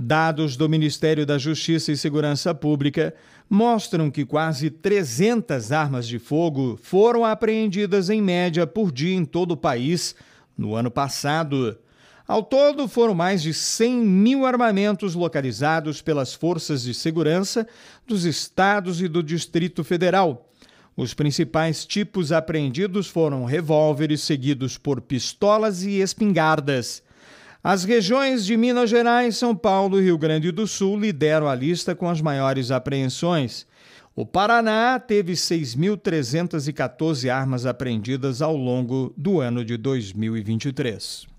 Dados do Ministério da Justiça e Segurança Pública mostram que quase 300 armas de fogo foram apreendidas em média por dia em todo o país no ano passado. Ao todo, foram mais de 100 mil armamentos localizados pelas forças de segurança dos estados e do Distrito Federal. Os principais tipos apreendidos foram revólveres, seguidos por pistolas e espingardas. As regiões de Minas Gerais, São Paulo e Rio Grande do Sul lideram a lista com as maiores apreensões. O Paraná teve 6.314 armas apreendidas ao longo do ano de 2023.